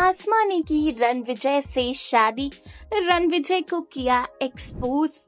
आसमानी ने की रणविजय से शादी रणविजय को किया एक्सपोज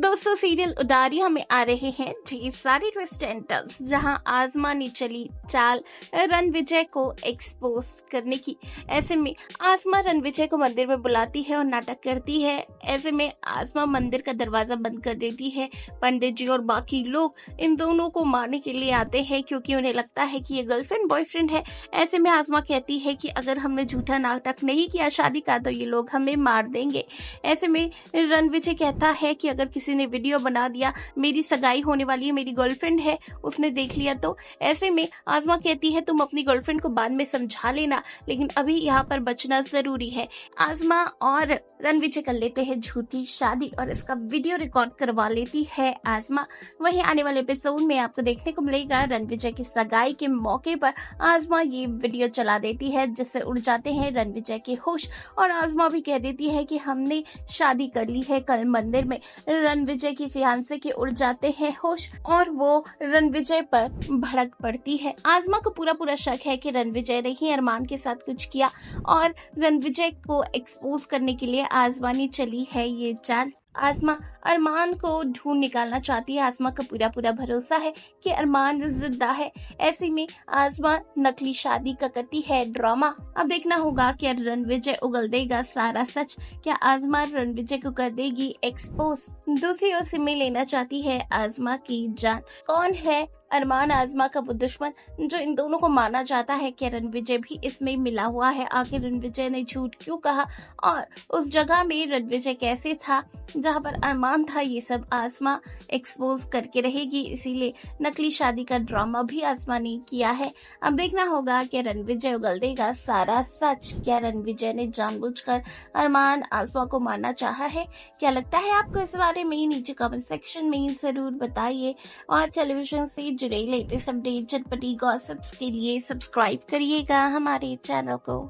दोस्तों सीरियल उदारी हमें आ रहे हैं जी सारी ट्विस्ट एंड टर्न्स जहां आजमानी चली चाल रन विजय को एक्सपोज करने की ऐसे में आजमा रन विजय को मंदिर में बुलाती है और नाटक करती है ऐसे में आजमा मंदिर का दरवाजा बंद कर देती है पंडित जी और बाकी लोग इन दोनों को मारने के लिए आते हैं क्योंकि उन्हें लगता है कि ये गर्लफ्रेंड बॉयफ्रेंड है ऐसे में आजमा कहती है कि अगर हमने झूठा नाटक नहीं किया शादी का तो ये लोग हमें मार देंगे ऐसे में रणविजय कहता है कि अगर किसी किसी ने वीडियो बना दिया मेरी सगाई होने वाली है मेरी गर्लफ्रेंड है उसने देख लिया तो ऐसे में आजमा कहती है तुम अपनी गर्लफ्रेंड को बाद में समझा लेना लेकिन अभी यहाँ पर बचना जरूरी है आजमा और रणविजय कर लेते हैं झूठी शादी और इसका वीडियो रिकॉर्ड करवा लेती है आजमा वही आने वाले एपिसोड में आपको देखने को मिलेगा रणविजय की सगाई के मौके पर आजमा ये वीडियो चला देती है जिससे उड़ जाते हैं रणविजय के होश और आजमा भी कह देती है कि हमने शादी कर ली है कल मंदिर में रणविजय की फियांसे के उड़ जाते हैं होश और वो रणविजय पर भड़क पड़ती है आजमा को पूरा पूरा शक है कि रणविजय ने ही अरमान के साथ कुछ किया और रणविजय को एक्सपोज करने के लिए आजमा ने चली है ये चाल आजमा अरमान को ढूंढ निकालना चाहती है आजमा का पूरा पूरा भरोसा है कि अरमान जिद्दा है ऐसे में आजमा नकली शादी का करती है ड्रामा अब देखना होगा क्या रणविजय उगल देगा सारा सच क्या आजमा रणविजय को कर देगी एक्सपोज दूसरी ओर से में लेना चाहती है आजमा की जान कौन है अरमान आजमा का वो दुश्मन जो इन दोनों को माना जाता है कि रणविजय भी इसमें मिला हुआ है आखिर रणविजय ने झूठ क्यों कहा और उस जगह में रणविजय कैसे था जहाँ पर अरमान था ये सब आजमा एक्सपोज करके रहेगी इसीलिए नकली शादी का ड्रामा भी आजमा ने किया है अब देखना होगा कि रणविजय उगल देगा सारा सच क्या रणविजय ने जानबूझकर अरमान आजमा को मारना चाहा है क्या लगता है आपको इस बारे में नीचे कमेंट सेक्शन में जरूर बताइए और टेलीविजन से जुड़े लेटेस्ट अपडेट चटपटी गॉसिप्स के लिए सब्सक्राइब करिएगा हमारे चैनल को